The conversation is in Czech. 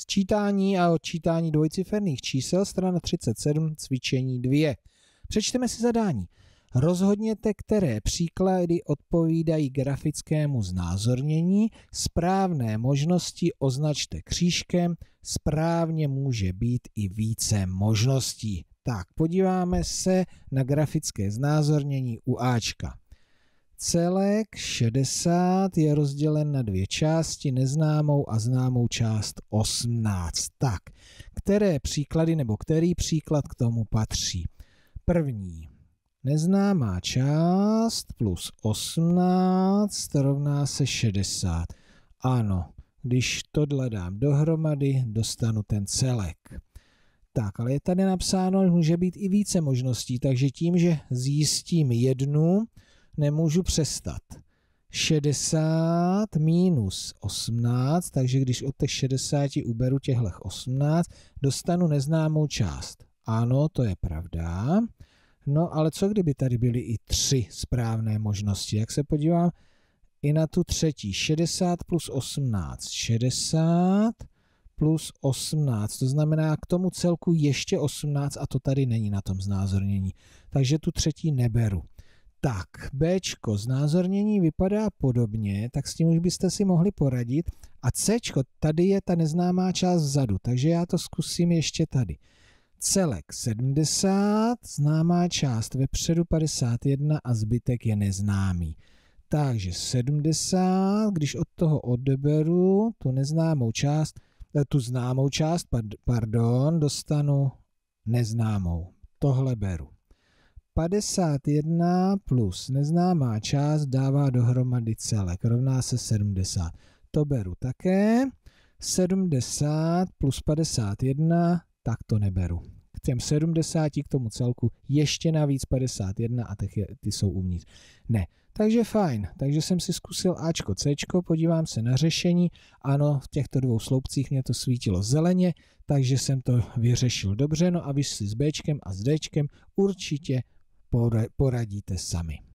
Sčítání a odčítání dvojciferných čísel, strana 37, cvičení 2. Přečteme si zadání. Rozhodněte, které příklady odpovídají grafickému znázornění, správné možnosti označte křížkem, správně může být i více možností. Tak, podíváme se na grafické znázornění u Ačka. Celek 60 je rozdělen na dvě části, neznámou a známou část 18. Tak, které příklady nebo který příklad k tomu patří? První. Neznámá část plus 18 rovná se 60. Ano, když tohle dám dohromady, dostanu ten celek. Tak, ale je tady napsáno, že může být i více možností, takže tím, že zjistím jednu, nemůžu přestat. 60 minus 18, takže když od těch 60 uberu těchto 18, dostanu neznámou část. Ano, to je pravda. No ale co kdyby tady byly i tři správné možnosti? Jak se podívám i na tu třetí. 60 plus 18. 60 plus 18. To znamená k tomu celku ještě 18 a to tady není na tom znázornění. Takže tu třetí neberu. Tak, Bčko, znázornění vypadá podobně, tak s tím už byste si mohli poradit. A Cčko, tady je ta neznámá část vzadu, takže já to zkusím ještě tady. Celek 70, známá část vepředu 51 a zbytek je neznámý. Takže 70, když od toho odeberu tu neznámou část, eh, tu známou část, pardon, dostanu neznámou. Tohle beru. 51 plus neznámá část dává dohromady celek, rovná se 70. To beru také. 70 plus 51, tak to neberu. K těm 70 k tomu celku ještě navíc 51 a těch je, ty jsou uvnitř. Ne, takže fajn, takže jsem si zkusil Ačko, Cčko, podívám se na řešení, ano, v těchto dvou sloupcích mě to svítilo zeleně, takže jsem to vyřešil dobře, no a vy si s Bčkem a s Dčkem určitě poradíte sami.